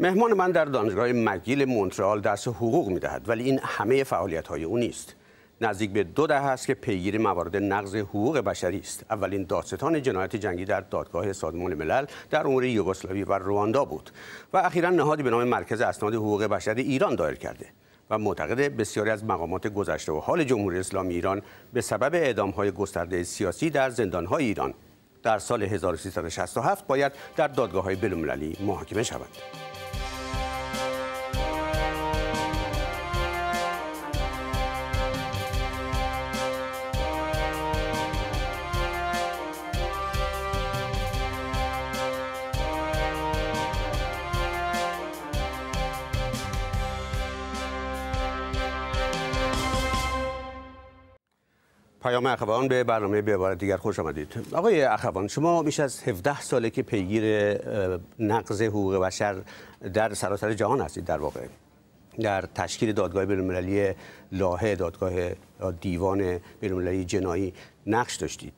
مهمان من در دانشگاه مگیل مونترال درس حقوق میدهد ولی این همه فعالیت های او نیست نزدیک به دو دهه است که پیگیر موارد نقض حقوق بشری است اولین دادستان جنایت جنگی در دادگاه سازمان ملل در امور یوگسلاوی و رواندا بود و اخیرا نهادی به نام مرکز اسناد حقوق بشری ایران دایر کرده و معتقد بسیاری از مقامات گذشته و حال جمهوری اسلامی ایران به سبب های گسترده سیاسی در های ایران در سال 1367 باید در دادگاه های بین‌المللی محاکمه شوند. پیام اخوان به برنامه به عبارت دیگر خوش آمدید آقای اخوان شما بیش از 17 ساله که پیگیر نقض حقوق بشر در سراسر جهان هستید در واقع در تشکیل دادگاه بین‌المللی لاهه دادگاه دیوان بین‌المللی جنایی نقش داشتید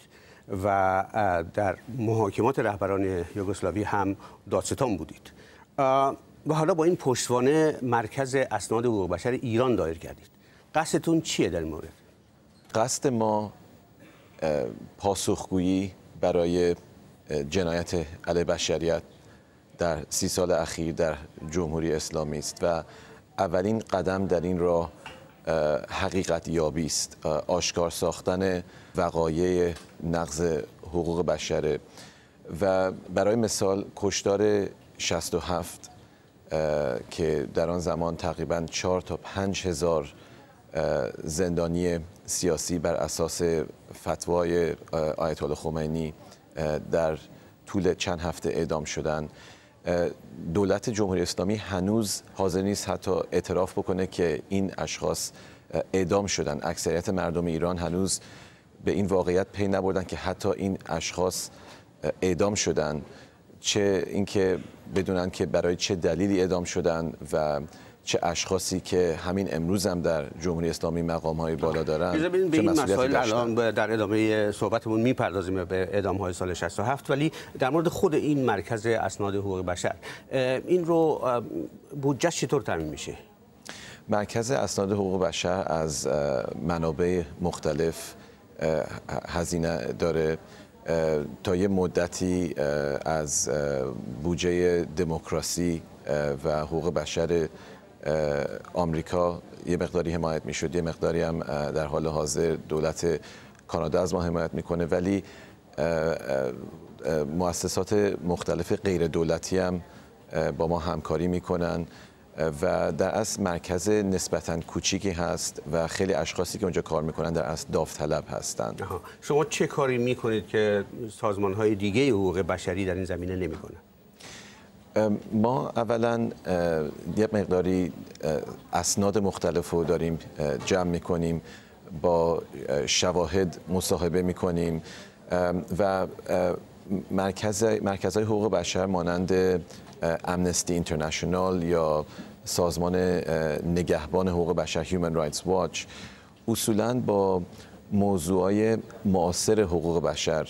و در محاکمات رهبران یوگسلاوی هم دادستان بودید و حالا با این پشتوانه مرکز اسناد حقوق بشر ایران دایر کردید قصدتون چیه در مورد قصد ما پاسخگویی برای جنایت علیه بشریت در سی سال اخیر در جمهوری اسلامی است و اولین قدم در این راه حقیقت یابی است آشکار ساختن وقایع نقض حقوق بشره و برای مثال کشدار 67 که در آن زمان تقریبا 4 تا 5 هزار زندانی سیاسی بر اساس فتوای آیت الله خمینی در طول چند هفته اعدام شدن دولت جمهوری اسلامی هنوز حاضر نیست حتی اعتراف بکنه که این اشخاص اعدام شدن اکثریت مردم ایران هنوز به این واقعیت پی نبردن که حتی این اشخاص اعدام شدن چه اینکه بدونن که برای چه دلیلی اعدام شدن و چه اشخاصی که همین امروز هم در جمهوری اسلامی مقام های بالا دارن چه به این مسائل الان در ادامه صحبتمون میپردازیم به ادامه های سال 67 ولی در مورد خود این مرکز اسناد حقوق بشر این رو بودجه چطور تعمین میشه مرکز اسناد حقوق بشر از منابع مختلف هزینه داره تا یه مدتی از بودجه دموکراسی و حقوق بشر آمریکا یه مقداری حمایت میشد یه مقداری هم در حال حاضر دولت کانادا از ما حمایت میکنه ولی مؤسسات مختلف غیر دولتی هم با ما همکاری میکنن و در اصل مرکز نسبتا کوچیکی هست و خیلی اشخاصی که اونجا کار میکنن در اصل داوطلب هستند شما چه کاری میکنید که سازمان های دیگه حقوق بشری در این زمینه نمیکنن ما اولا یه مقداری اسناد مختلف رو داریم جمع میکنیم با شواهد مصاحبه میکنیم و مرکز مرکزهای های حقوق بشر مانند امنستی اینترنشنال یا سازمان نگهبان حقوق بشر Human Rights Watch اصولا با موضوعهای معاصر حقوق بشر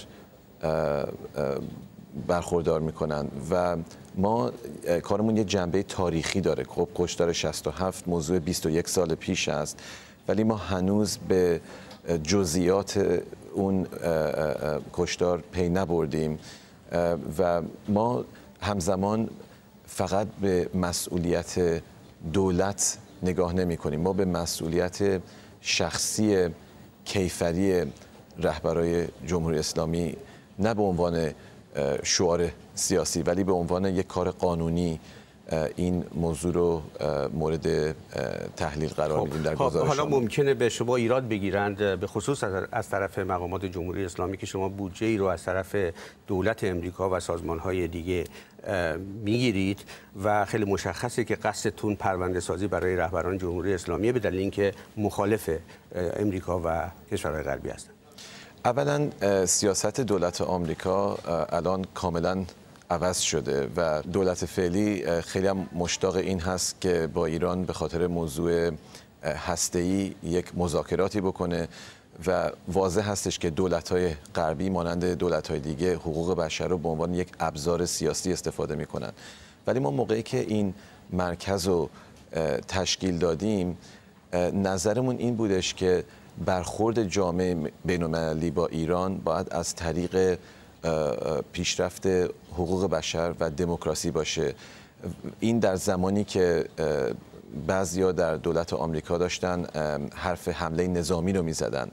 برخوردار میکنند و ما کارمون یه جنبه تاریخی داره خب کشتار 67 موضوع 21 سال پیش است ولی ما هنوز به جزئیات اون کشتار پی نبردیم و ما همزمان فقط به مسئولیت دولت نگاه نمی کنیم ما به مسئولیت شخصی کیفری رهبرای جمهوری اسلامی نه به عنوان شعار سیاسی ولی به عنوان یک کار قانونی این موضوع رو مورد تحلیل قرار خب، در خب، حالا ممکنه به شما ایراد بگیرند به خصوص از طرف مقامات جمهوری اسلامی که شما بودجه ای رو از طرف دولت امریکا و سازمان های دیگه میگیرید و خیلی مشخصه که قصدتون پرونده سازی برای رهبران جمهوری اسلامی به دلیل اینکه مخالف امریکا و کشورهای غربی هستند اولا سیاست دولت آمریکا الان کاملا عوض شده و دولت فعلی خیلی هم مشتاق این هست که با ایران به خاطر موضوع هسته‌ای یک مذاکراتی بکنه و واضح هستش که دولت غربی مانند دولت دیگه حقوق بشر رو به عنوان یک ابزار سیاسی استفاده می ولی ما موقعی که این مرکز رو تشکیل دادیم نظرمون این بودش که برخورد جامعه المللی با ایران باید از طریق پیشرفت حقوق بشر و دموکراسی باشه این در زمانی که بعضیا در دولت آمریکا داشتن حرف حمله نظامی رو میزدن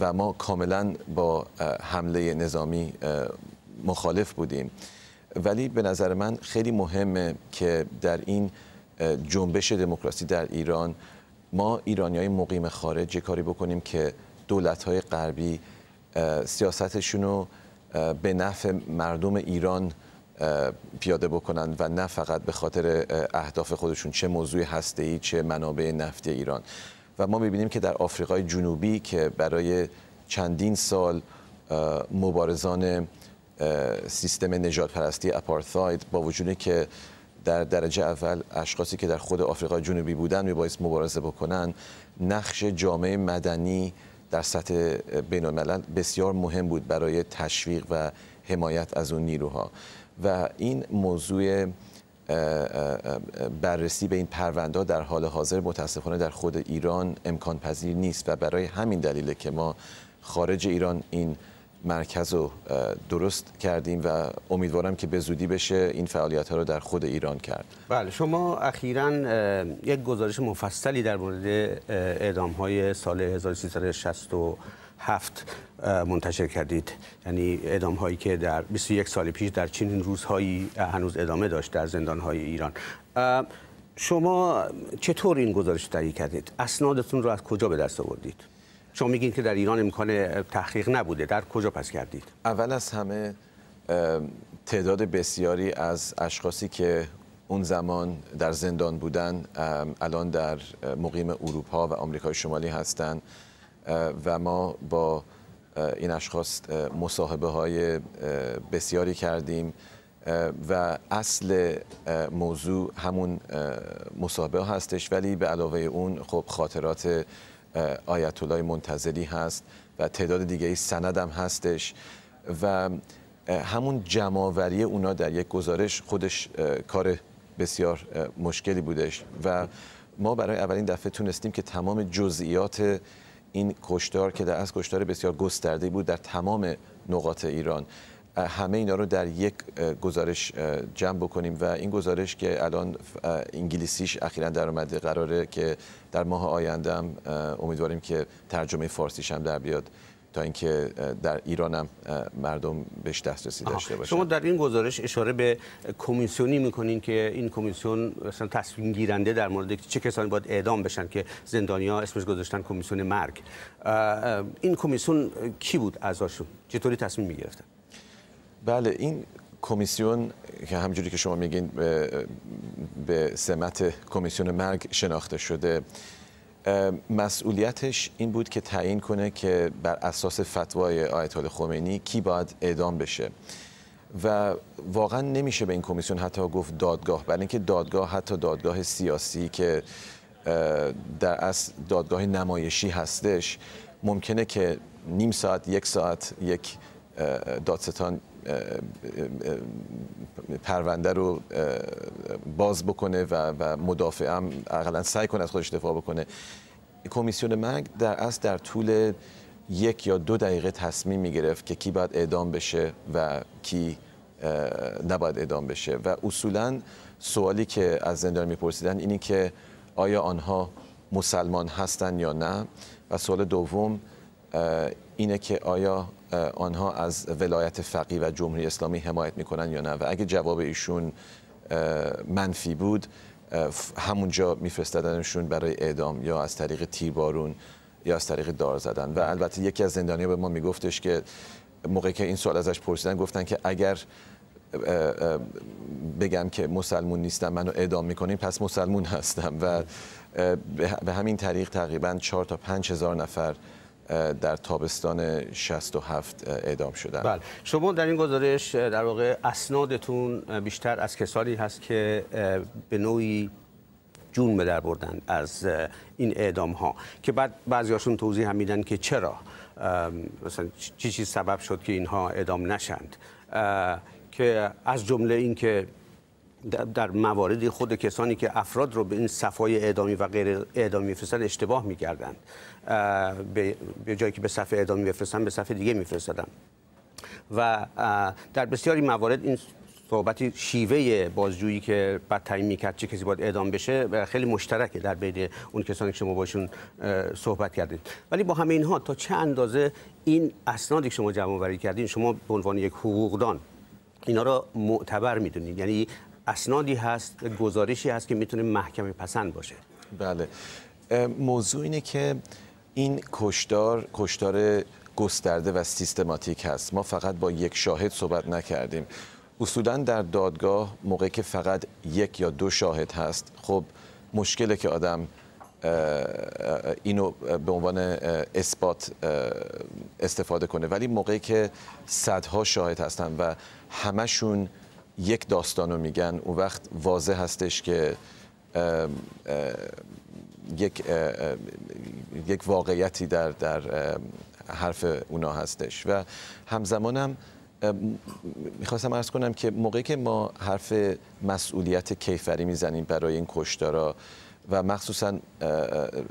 و ما کاملا با حمله نظامی مخالف بودیم ولی به نظر من خیلی مهمه که در این جنبش دموکراسی در ایران ما ایرانی های مقیم خارج کاری بکنیم که دولت های غربی سیاستشون رو به نفع مردم ایران پیاده بکنند و نه فقط به خاطر اهداف خودشون چه موضوع ای چه منابع نفتی ایران و ما میبینیم که در آفریقای جنوبی که برای چندین سال مبارزان سیستم نجات پرستی اپارتاید با وجودی که در درجه اول اشخاصی که در خود آفریقا جنوبی بودن میبایست مبارزه بکنن نقش جامعه مدنی در سطح بین الملل بسیار مهم بود برای تشویق و حمایت از اون نیروها و این موضوع بررسی به این پرونده در حال حاضر متاسفانه در خود ایران امکان پذیر نیست و برای همین دلیله که ما خارج ایران این مرکز رو درست کردیم و امیدوارم که به زودی بشه این فعالیت ها رو در خود ایران کرد بله شما اخیرا یک گزارش مفصلی در مورد اعدام های سال 1367 منتشر کردید یعنی اعدام هایی که در 21 سال پیش در چنین روزهایی هنوز ادامه داشت در زندان های ایران شما چطور این گزارش تهیه کردید اسنادتون رو از کجا به دست آوردید شما میگین که در ایران امکان تحقیق نبوده در کجا پس کردید اول از همه تعداد بسیاری از اشخاصی که اون زمان در زندان بودن الان در مقیم اروپا و آمریکای شمالی هستند و ما با این اشخاص مصاحبه های بسیاری کردیم و اصل موضوع همون مصاحبه هستش ولی به علاوه اون خب خاطرات آیت الله منتظری هست و تعداد دیگه هم هستش و همون جمعوری اونا در یک گزارش خودش کار بسیار مشکلی بودش و ما برای اولین دفعه تونستیم که تمام جزئیات این کشتار که در از کشتار بسیار گسترده بود در تمام نقاط ایران همه اینا رو در یک گزارش جمع بکنیم و این گزارش که الان انگلیسیش اخیرا در اومده قراره که در ماه آینده هم امیدواریم که ترجمه فارسیش هم در بیاد تا اینکه در ایران هم مردم بهش دسترسی داشته باشه شما در این گزارش اشاره به کمیسیونی میکنین که این کمیسیون مثلا تصمیم گیرنده در مورد چه کسانی باید اعدام بشن که زندانیا اسمش گذاشتن کمیسیون مرگ این کمیسیون کی بود اعضاشون چطوری تصمیم میگرفتن بله این کمیسیون که همجوری که شما میگین به سمت کمیسیون مرگ شناخته شده مسئولیتش این بود که تعیین کنه که بر اساس فتوای آیت الله خمینی کی باید اعدام بشه و واقعا نمیشه به این کمیسیون حتی گفت دادگاه برای اینکه دادگاه حتی دادگاه سیاسی که در اصل دادگاه نمایشی هستش ممکنه که نیم ساعت یک ساعت یک دادستان پرونده رو باز بکنه و, و مدافع هم اقلا سعی کنه از خودش دفاع بکنه کمیسیون مرگ در اصل در طول یک یا دو دقیقه تصمیم می گرفت که کی باید اعدام بشه و کی نباید اعدام بشه و اصولا سوالی که از زندان میپرسیدن اینی که آیا آنها مسلمان هستند یا نه و سوال دوم اینه که آیا آنها از ولایت فقی و جمهوری اسلامی حمایت میکنن یا نه و اگه جواب ایشون منفی بود همونجا میفرستادنشون برای اعدام یا از طریق بارون یا از طریق دار زدن و البته یکی از زندانیا به ما میگفتش که موقعی که این سوال ازش پرسیدن گفتن که اگر بگم که مسلمون نیستم منو اعدام میکنین پس مسلمون هستم و به همین طریق تقریبا چهار تا پنج هزار نفر در تابستان 67 اعدام شدن بله شما در این گزارش در واقع اسنادتون بیشتر از کسانی هست که به نوعی جون به در بردن از این اعدام ها که بعد بعضی هاشون توضیح هم میدن که چرا مثلا چی چیز سبب شد که اینها اعدام نشند که از جمله این که در موارد خود کسانی که افراد رو به این صفای اعدامی و غیر اعدامی میفرستن اشتباه میکردن به جایی که به صفحه اعدامی بفرستن به صفحه دیگه میفرستدن و در بسیاری موارد این صحبت شیوه بازجویی که بعد تعیین میکرد چه کسی باید اعدام بشه خیلی مشترکه در بین اون کسانی که شما باشون صحبت کردید ولی با همه اینها تا چه اندازه این اسنادی که شما جمع آوری کردین شما به عنوان یک حقوقدان اینا را معتبر میدونید یعنی اسنادی هست گزارشی هست که میتونه محکمه پسند باشه بله موضوع اینه که این کشدار کشدار گسترده و سیستماتیک هست ما فقط با یک شاهد صحبت نکردیم اصولا در دادگاه موقعی که فقط یک یا دو شاهد هست خب مشکله که آدم اینو به عنوان اثبات استفاده کنه ولی موقعی که صدها شاهد هستن و همشون یک داستان رو میگن اون وقت واضح هستش که یک یک واقعیتی در در حرف اونا هستش و همزمانم میخواستم ارز کنم که موقعی که ما حرف مسئولیت کیفری میزنیم برای این کشتارا و مخصوصا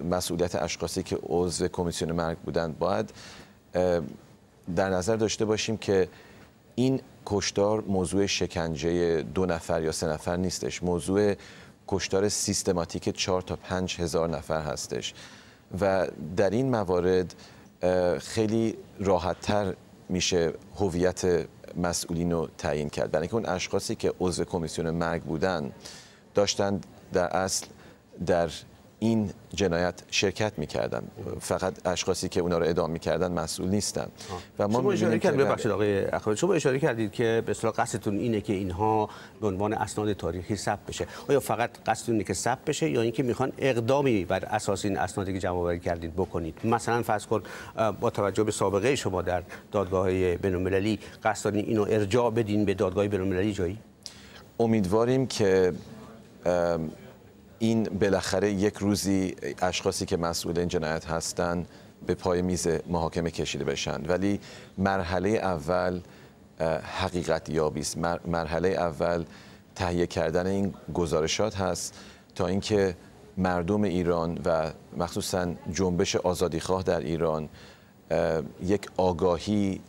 مسئولیت اشخاصی که عضو کمیسیون مرگ بودند باید در نظر داشته باشیم که این کشتار موضوع شکنجه دو نفر یا سه نفر نیستش موضوع کشتار سیستماتیک چهار تا پنج هزار نفر هستش و در این موارد خیلی راحتتر میشه هویت مسئولین رو تعیین کرد برای اون اشخاصی که عضو کمیسیون مرگ بودن داشتن در اصل در این جنایت شرکت میکردن فقط اشخاصی که اونا رو اعدام میکردن مسئول نیستن و ما شما اشاره کردید بله. ببخشید آقای اخوی شما اشاره کردید که به اصطلاح قصدتون اینه که اینها به عنوان اسناد تاریخی ثبت بشه آیا فقط قصدتون اینه که ثبت بشه یا اینکه میخوان اقدامی بر اساس این اسنادی که جمع کردید بکنید مثلا فرض کن با توجه به سابقه شما در دادگاه المللی قصد دارین اینو ارجاع بدین به دادگاه بین‌المللی جایی امیدواریم که این بالاخره یک روزی اشخاصی که مسئول این جنایت هستند به پای میز محاکمه کشیده بشن ولی مرحله اول حقیقت یابی است مرحله اول تهیه کردن این گزارشات هست تا اینکه مردم ایران و مخصوصا جنبش آزادیخواه در ایران یک آگاهی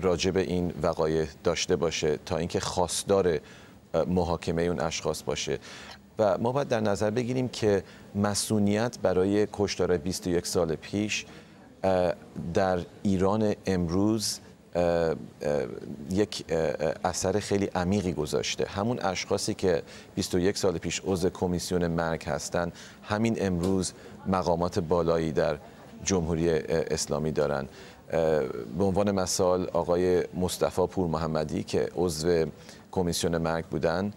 راجع به این وقایع داشته باشه تا اینکه خواستار محاکمه اون اشخاص باشه و ما باید در نظر بگیریم که مسئولیت برای کشتار 21 سال پیش در ایران امروز یک اثر خیلی عمیقی گذاشته همون اشخاصی که 21 سال پیش عضو کمیسیون مرگ هستند همین امروز مقامات بالایی در جمهوری اسلامی دارند به عنوان مثال آقای مصطفی پور محمدی که عضو کمیسیون مرگ بودند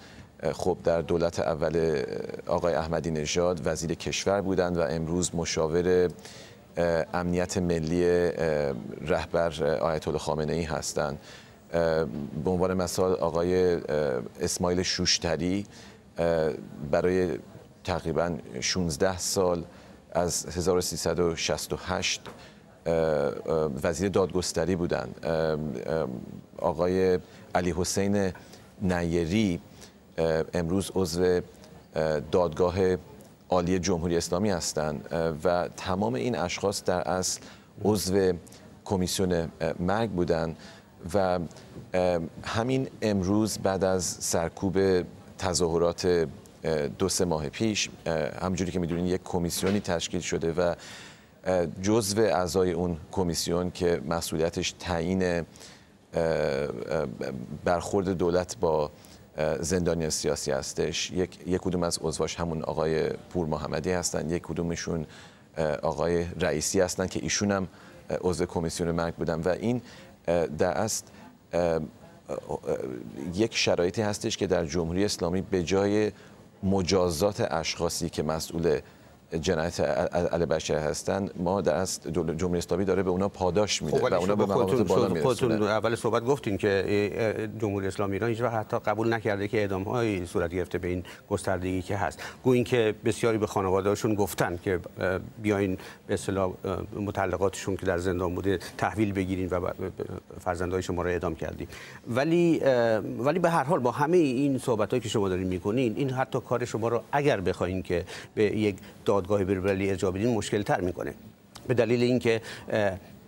خب در دولت اول آقای احمدی نژاد وزیر کشور بودند و امروز مشاور امنیت ملی رهبر آیت الله خامنه ای هستند به عنوان مثال آقای اسماعیل شوشتری برای تقریبا 16 سال از 1368 وزیر دادگستری بودند آقای علی حسین نیری امروز عضو دادگاه عالی جمهوری اسلامی هستند و تمام این اشخاص در اصل عضو کمیسیون مرگ بودند و همین امروز بعد از سرکوب تظاهرات دو سه ماه پیش همجوری که میدونین یک کمیسیونی تشکیل شده و جزو اعضای اون کمیسیون که مسئولیتش تعیین برخورد دولت با زندانی سیاسی هستش یک, یک کدوم از عضواش همون آقای پور محمدی هستن یک کدومشون آقای رئیسی هستن که ایشون هم عضو کمیسیون مرگ بودن و این در است یک شرایطی هستش که در جمهوری اسلامی به جای مجازات اشخاصی که مسئول جنایت البشر هستن ما دست جمهوری اسلامی داره به اونا پاداش میده خب، و اونا به مقامات بالا اول صحبت گفتین که جمهوری اسلامی ایران هیچ حتی قبول نکرده که اعدام های صورت گرفته به این گستردگی که هست گویا که بسیاری به خانواده‌هاشون گفتن که بیاین به اصطلاح متعلقاتشون که در زندان بوده تحویل بگیرین و فرزندای شما رو اعدام کردیم ولی ولی به هر حال با همه این صحبتایی که شما دارین میکنین این حتی کار شما رو اگر بخواین که به یک دادگاه بیرولی مشکل تر میکنه به دلیل اینکه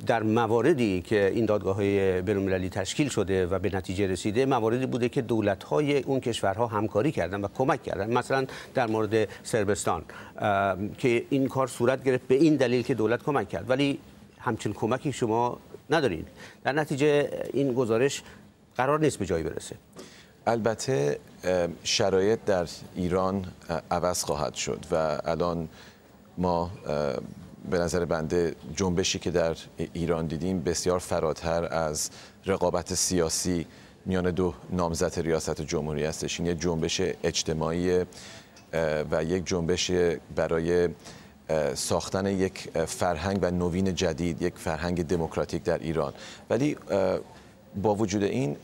در مواردی که این دادگاه های بین‌المللی تشکیل شده و به نتیجه رسیده مواردی بوده که دولت های اون کشورها همکاری کردن و کمک کردن مثلا در مورد سربستان که این کار صورت گرفت به این دلیل که دولت کمک کرد ولی همچین کمکی شما ندارید در نتیجه این گزارش قرار نیست به جایی برسه البته شرایط در ایران عوض خواهد شد و الان ما به نظر بنده جنبشی که در ایران دیدیم بسیار فراتر از رقابت سیاسی میان دو نامزد ریاست جمهوری هستش این یک جنبش اجتماعی و یک جنبش برای ساختن یک فرهنگ و نوین جدید یک فرهنگ دموکراتیک در ایران ولی با وجود این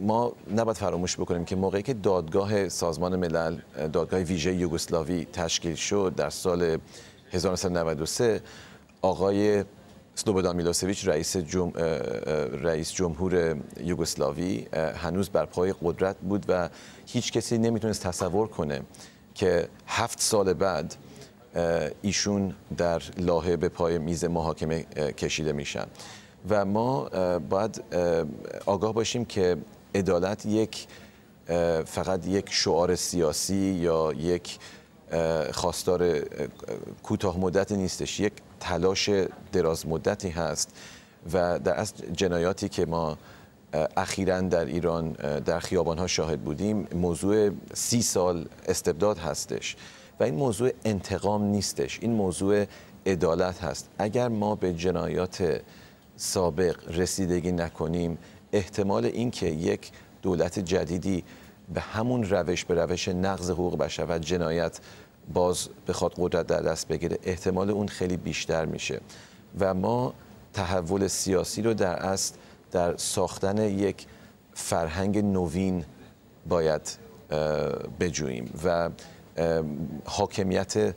ما نباید فراموش بکنیم که موقعی که دادگاه سازمان ملل دادگاه ویژه یوگسلاوی تشکیل شد در سال 1993 آقای سلوبودان میلوسویچ رئیس, جم... رئیس جمهور یوگسلاوی هنوز بر پای قدرت بود و هیچ کسی نمیتونست تصور کنه که هفت سال بعد ایشون در لاهه به پای میز محاکمه کشیده میشن و ما باید آگاه باشیم که عدالت یک فقط یک شعار سیاسی یا یک خواستار کوتاه مدت نیستش یک تلاش دراز مدتی هست و در از جنایاتی که ما اخیرا در ایران در خیابانها شاهد بودیم موضوع سی سال استبداد هستش و این موضوع انتقام نیستش این موضوع عدالت هست اگر ما به جنایات سابق رسیدگی نکنیم احتمال اینکه یک دولت جدیدی به همون روش به روش نقض حقوق بشر و جنایت باز بخواد قدرت در دست بگیره احتمال اون خیلی بیشتر میشه و ما تحول سیاسی رو در اصل در ساختن یک فرهنگ نوین باید بجوییم و حاکمیت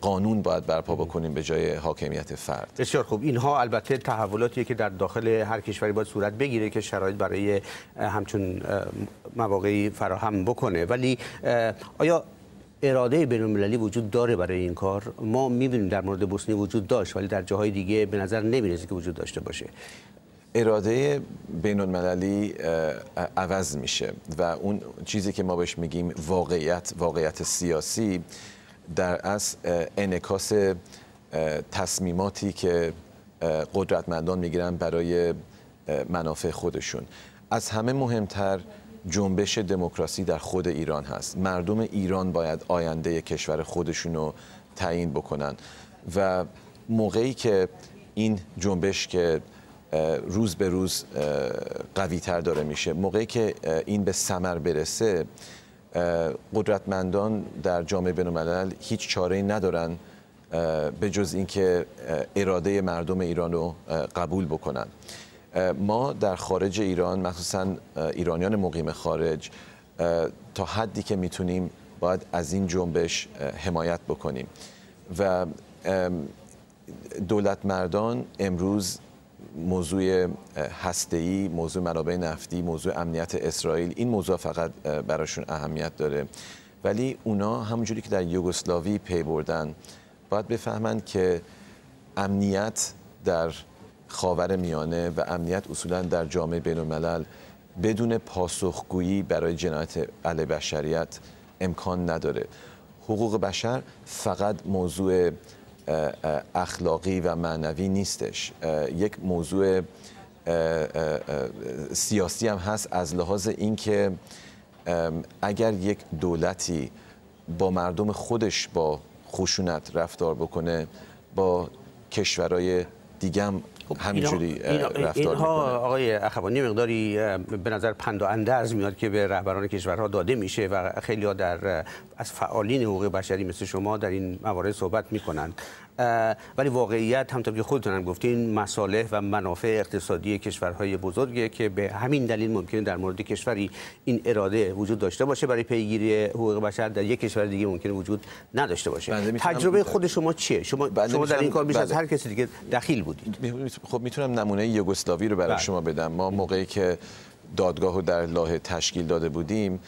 قانون باید برپا بکنیم به جای حاکمیت فرد بسیار خوب اینها البته تحولاتیه که در داخل هر کشوری باید صورت بگیره که شرایط برای همچون مواقعی فراهم بکنه ولی آیا اراده بین المللی وجود داره برای این کار ما می‌بینیم در مورد بوسنی وجود داشت ولی در جاهای دیگه به نظر نمیرسه که وجود داشته باشه اراده بین المللی عوض میشه و اون چیزی که ما بهش میگیم واقعیت واقعیت سیاسی در از انکاس تصمیماتی که قدرتمندان میگیرن برای منافع خودشون از همه مهمتر جنبش دموکراسی در خود ایران هست مردم ایران باید آینده کشور خودشون رو تعیین بکنن و موقعی که این جنبش که روز به روز قوی تر داره میشه موقعی که این به سمر برسه قدرتمندان در جامعه بین هیچ چاره ندارن به جز اینکه اراده مردم ایران رو قبول بکنن ما در خارج ایران مخصوصا ایرانیان مقیم خارج تا حدی که میتونیم باید از این جنبش حمایت بکنیم و دولت مردان امروز موضوع هسته‌ای، موضوع منابع نفتی، موضوع امنیت اسرائیل این موضوع فقط براشون اهمیت داره ولی اونا همونجوری که در یوگسلاوی پی بردن باید بفهمند که امنیت در خاور میانه و امنیت اصولا در جامعه بین الملل بدون پاسخگویی برای جنایت علیه بشریت امکان نداره حقوق بشر فقط موضوع اخلاقی و معنوی نیستش یک موضوع سیاسی هم هست از لحاظ اینکه اگر یک دولتی با مردم خودش با خشونت رفتار بکنه با کشورهای دیگه هم خب، همینجوری رفتار اینها آقای اخوانی مقداری به نظر پند و اندرز میاد که به رهبران کشورها داده میشه و خیلی ها در از فعالین حقوق بشری مثل شما در این موارد صحبت میکنند ولی واقعیت همطور که خودتونم گفتین مصالح و منافع اقتصادی کشورهای بزرگه که به همین دلیل ممکنه در مورد کشوری این اراده وجود داشته باشه برای پیگیری حقوق بشر در یک کشور دیگه ممکنه وجود نداشته باشه بله، تجربه خود شما چیه شما بله، شما در این کار بیش از بله. هر کسی دیگه دخیل بودید خب میتونم نمونه یوگسلاوی رو برای شما بدم ما موقعی که دادگاه رو در لاه تشکیل داده بودیم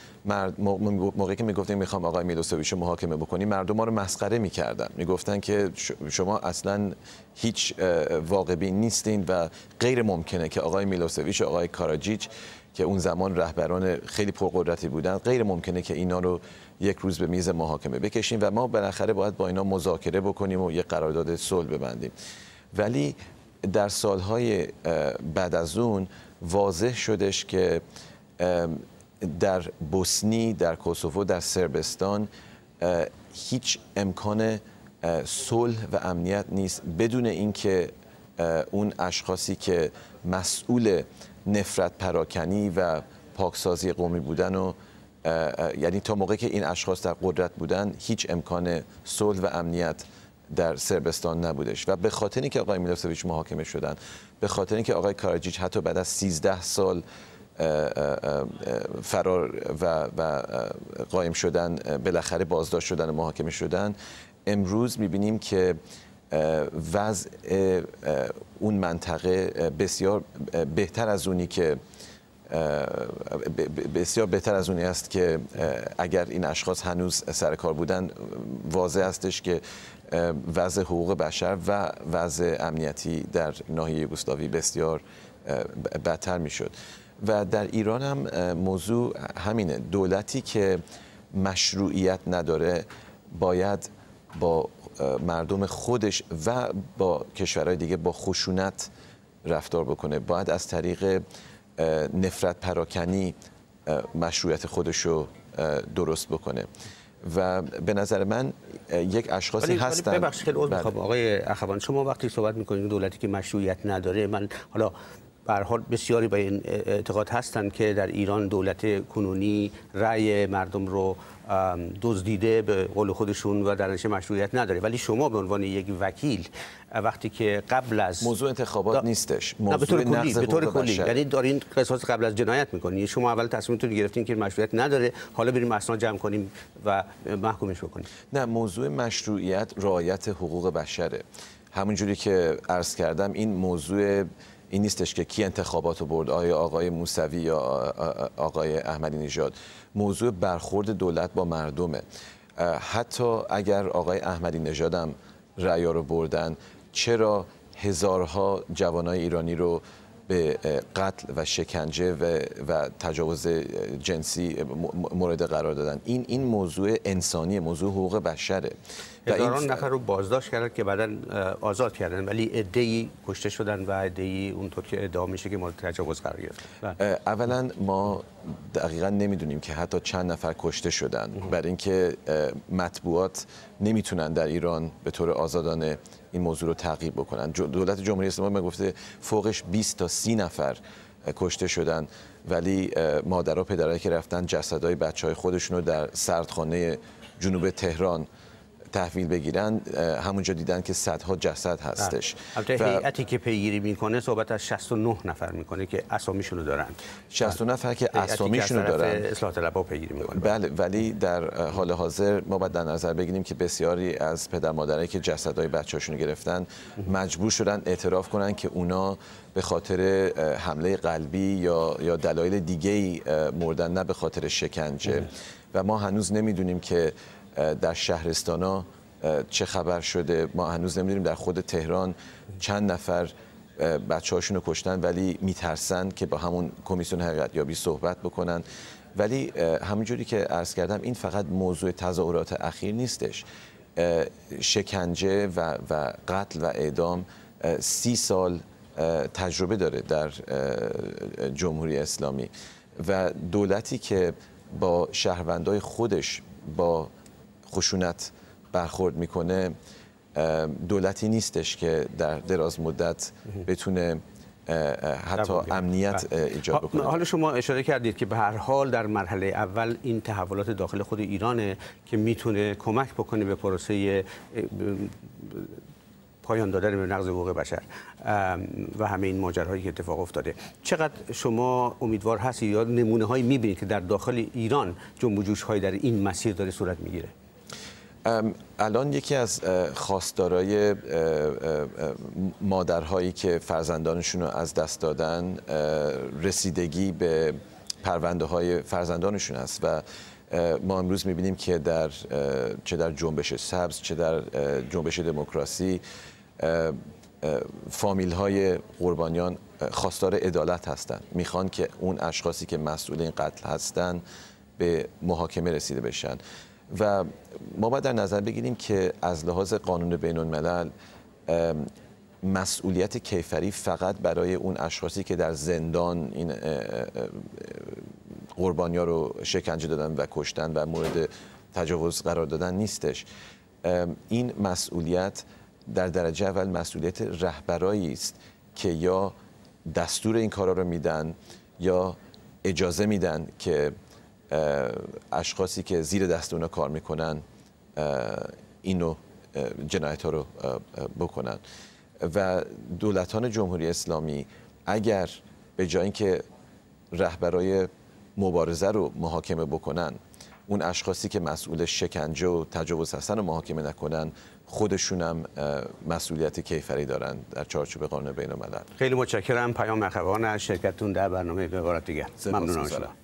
موقعی که میگفتیم میخوام آقای میلوسویچ رو محاکمه بکنیم مردم ما رو مسخره میکردن میگفتن که شما اصلا هیچ واقعی نیستین و غیر ممکنه که آقای میلوسویچ و آقای کاراجیچ که اون زمان رهبران خیلی پرقدرتی بودن غیر ممکنه که اینا رو یک روز به میز محاکمه بکشیم و ما بالاخره باید با اینا مذاکره بکنیم و یک قرارداد صلح ببندیم ولی در سالهای بعد از اون واضح شدش که در بوسنی در کوسوفو، در سربستان هیچ امکان صلح و امنیت نیست بدون اینکه اون اشخاصی که مسئول نفرت پراکنی و پاکسازی قومی بودن و یعنی تا موقعی که این اشخاص در قدرت بودن هیچ امکان صلح و امنیت در سربستان نبودش و به خاطری که آقای میلوسویچ محاکمه شدن به خاطر که آقای کاراجیچ حتی بعد از 13 سال فرار و, و قایم شدن بالاخره بازداشت شدن و محاکمه شدن امروز میبینیم که وضع اون منطقه بسیار بهتر از اونی که بسیار بهتر از اونی است که اگر این اشخاص هنوز سرکار بودن واضح استش که وضع حقوق بشر و وضع امنیتی در ناحیه یوگسلاوی بسیار بدتر میشد و در ایران هم موضوع همینه دولتی که مشروعیت نداره باید با مردم خودش و با کشورهای دیگه با خشونت رفتار بکنه باید از طریق نفرت پراکنی مشروعیت خودش رو درست بکنه و به نظر من یک اشخاصی ولی هستن ببخشید خیلی عذر بله. آقای اخوان شما وقتی صحبت میکنید دولتی که مشروعیت نداره من حالا حال بسیاری به این اعتقاد هستند که در ایران دولت کنونی رای مردم رو دزدیده به قول خودشون و در نشه مشروعیت نداره ولی شما به عنوان یک وکیل وقتی که قبل از موضوع انتخابات دا... نیستش موضوع به طور کلی به طور کلی یعنی دارین قصاص قبل از جنایت میکنین شما اول تصمیمتون گرفتین که مشروعیت نداره حالا بریم اسناد جمع کنیم و محکومش بکنیم نه موضوع مشروعیت رعایت حقوق بشره همونجوری که عرض کردم این موضوع این نیستش که کی انتخابات رو برد آیا آقای موسوی یا آقای احمدی نژاد موضوع برخورد دولت با مردمه حتی اگر آقای احمدی نژادم رأیا رو بردن چرا هزارها جوانای ایرانی رو به قتل و شکنجه و, و تجاوز جنسی مورد قرار دادن این این موضوع انسانی موضوع حقوق بشره هزاران این... نفر رو بازداشت کردن که بعدا آزاد کردن ولی ای کشته شدن و ای اونطور که ادعا میشه که مورد تجاوز قرار گرفتن بله. اولا ما دقیقا نمیدونیم که حتی چند نفر کشته شدن برای اینکه مطبوعات نمیتونن در ایران به طور آزادانه این موضوع رو تعقیب بکنن دولت جمهوری اسلامی گفته فوقش 20 تا 30 نفر کشته شدن ولی مادرها پدرایی که رفتن جسدهای بچه های خودشون رو در سردخانه جنوب تهران تحویل بگیرن همونجا دیدن که صدها جسد هستش بله. البته که پیگیری میکنه صحبت از 69 نفر میکنه که اسامیشون رو دارن 69 بله. نفر که اسامیشون رو دارن اصلاح طلبها پیگیری میکنه بله. بله ولی در حال حاضر ما باید در نظر بگیریم که بسیاری از پدر مادرایی که جسدهای بچه‌هاشون رو گرفتن مجبور شدن اعتراف کنن که اونا به خاطر حمله قلبی یا یا دلایل دیگه‌ای مردن نه به خاطر شکنجه و ما هنوز نمیدونیم که در ها چه خبر شده ما هنوز نمیدونیم در خود تهران چند نفر بچه هاشون رو کشتن ولی میترسن که با همون کمیسیون حقیقت یابی صحبت بکنن ولی همونجوری که عرض کردم این فقط موضوع تظاهرات اخیر نیستش شکنجه و, و قتل و اعدام سی سال تجربه داره در جمهوری اسلامی و دولتی که با شهروندای خودش با خشونت برخورد میکنه دولتی نیستش که در دراز مدت بتونه حتی امنیت بله. ایجاد بکنه حالا شما اشاره کردید که به هر حال در مرحله اول این تحولات داخل خود ایرانه که میتونه کمک بکنه به پروسه پایان دادن به نقض حقوق بشر و همه این ماجراهایی که اتفاق افتاده چقدر شما امیدوار هستید یا نمونه هایی میبینید که در داخل ایران جنب هایی در این مسیر داره صورت میگیره الان یکی از خواستارای مادرهایی که فرزندانشون رو از دست دادن رسیدگی به پرونده های فرزندانشون است و ما امروز میبینیم که در چه در جنبش سبز چه در جنبش دموکراسی فامیل های قربانیان خواستار عدالت هستند میخوان که اون اشخاصی که مسئول این قتل هستند به محاکمه رسیده بشن و ما باید در نظر بگیریم که از لحاظ قانون بین الملل مسئولیت کیفری فقط برای اون اشخاصی که در زندان این قربانی‌ها رو شکنجه دادن و کشتن و مورد تجاوز قرار دادن نیستش این مسئولیت در درجه اول مسئولیت رهبرایی است که یا دستور این کارا رو میدن یا اجازه میدن که اشخاصی که زیر دست اونا کار میکنن اینو جنایت ها رو بکنن و دولتان جمهوری اسلامی اگر به جای اینکه رهبرای مبارزه رو محاکمه بکنن اون اشخاصی که مسئول شکنجه و تجاوز هستن رو محاکمه نکنن خودشون هم مسئولیت کیفری دارند در چارچوب قانون بین الملل خیلی متشکرم پیام اخوان از شرکتتون در برنامه به عبارت دیگر ممنون